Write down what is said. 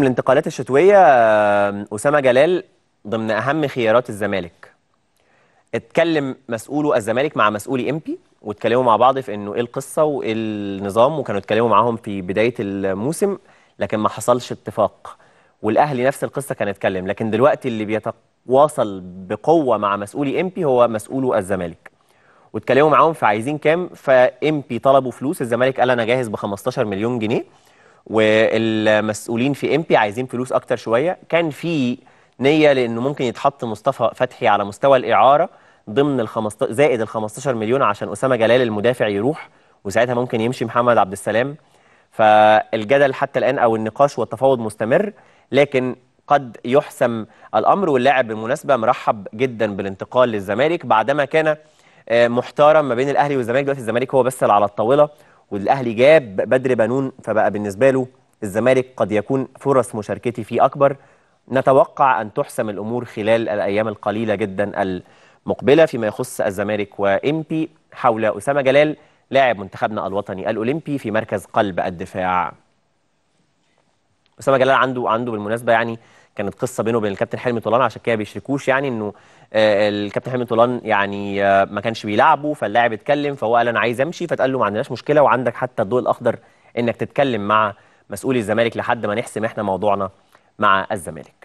الانتقالات الشتوية آه، أسامة جلال ضمن أهم خيارات الزمالك اتكلم مسؤولو الزمالك مع مسؤولي امبي واتكلموا مع بعض في انه ايه القصة وايه النظام وكانوا اتكلموا معاهم في بداية الموسم لكن ما حصلش اتفاق والأهلي نفس القصة كان اتكلم لكن دلوقتي اللي بيتواصل بقوة مع مسؤولي امبي هو مسؤولو الزمالك واتكلموا معاهم عايزين كام فامبي طلبوا فلوس الزمالك قال أنا جاهز ب 15 مليون جنيه والمسؤولين في امبي عايزين فلوس اكتر شويه كان في نيه لانه ممكن يتحط مصطفى فتحي على مستوى الاعاره ضمن ال 15 زائد ال 15 مليون عشان اسامه جلال المدافع يروح وساعتها ممكن يمشي محمد عبد السلام فالجدل حتى الان او النقاش والتفاوض مستمر لكن قد يحسم الامر واللاعب بالمناسبه مرحب جدا بالانتقال للزمالك بعدما كان آه، محتارا ما بين الاهلي والزمالك دلوقتي الزمالك هو بس اللي على الطاوله والاهلي جاب بدر بنون فبقى بالنسبه له الزمالك قد يكون فرص مشاركتي فيه اكبر نتوقع ان تحسم الامور خلال الايام القليله جدا المقبله فيما يخص الزمالك بي حول اسامه جلال لاعب منتخبنا الوطني الاولمبي في مركز قلب الدفاع اسامه جلال عنده عنده بالمناسبه يعني كانت قصه بينه وبين الكابتن حلمي طولان عشان كده بيشركوش يعني انه آه، الكابتن حلمي طولان يعني آه، ما كانش بيلعبه فاللاعب اتكلم فهو قال انا عايز امشي فتقال له ما عندناش مشكله وعندك حتى الضوء الاخضر انك تتكلم مع مسؤولي الزمالك لحد ما نحسم احنا موضوعنا مع الزمالك